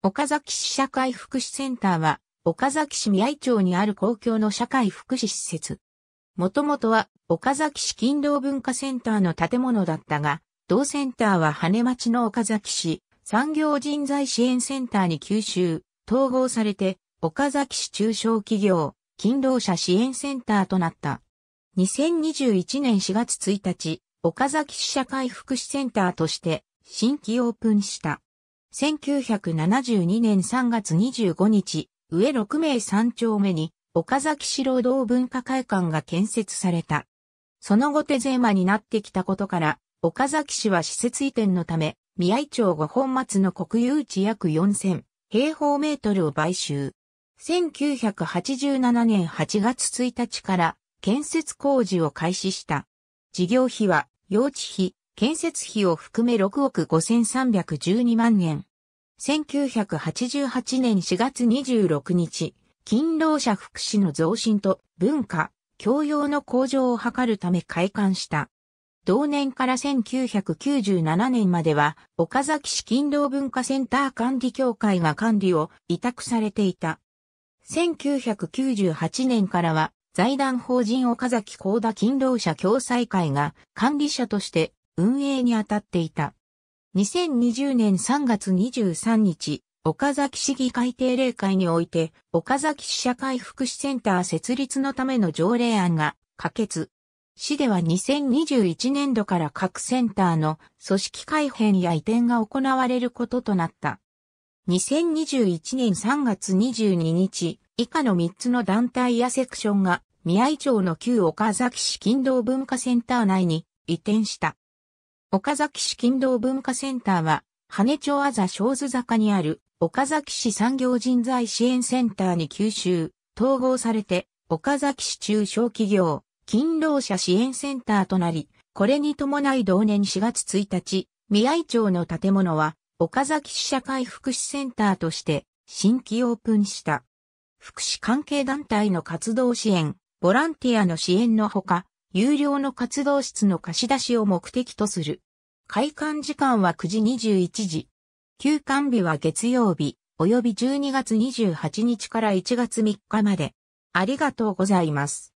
岡崎市社会福祉センターは、岡崎市宮井町にある公共の社会福祉施設。もともとは、岡崎市勤労文化センターの建物だったが、同センターは羽町の岡崎市産業人材支援センターに吸収、統合されて、岡崎市中小企業、勤労者支援センターとなった。2021年4月1日、岡崎市社会福祉センターとして、新規オープンした。1972年3月25日、上6名3丁目に、岡崎市労働文化会館が建設された。その後手狭になってきたことから、岡崎市は施設移転のため、宮井町五本松の国有地約4000平方メートルを買収。1987年8月1日から建設工事を開始した。事業費は用地費、建設費を含め6億5312万円。1988年4月26日、勤労者福祉の増進と文化、教養の向上を図るため開館した。同年から1997年までは、岡崎市勤労文化センター管理協会が管理を委託されていた。1998年からは、財団法人岡崎高田勤労者共済会が管理者として運営に当たっていた。2020年3月23日、岡崎市議会定例会において、岡崎市社会福祉センター設立のための条例案が可決。市では2021年度から各センターの組織改編や移転が行われることとなった。2021年3月22日、以下の3つの団体やセクションが宮井町の旧岡崎市勤労文化センター内に移転した。岡崎市勤労文化センターは、羽根町あざ小津坂にある岡崎市産業人材支援センターに吸収、統合されて、岡崎市中小企業、勤労者支援センターとなり、これに伴い同年4月1日、宮井町の建物は、岡崎市社会福祉センターとして、新規オープンした。福祉関係団体の活動支援、ボランティアの支援のほか、有料の活動室の貸し出しを目的とする。開館時間は9時21時。休館日は月曜日、及び12月28日から1月3日まで。ありがとうございます。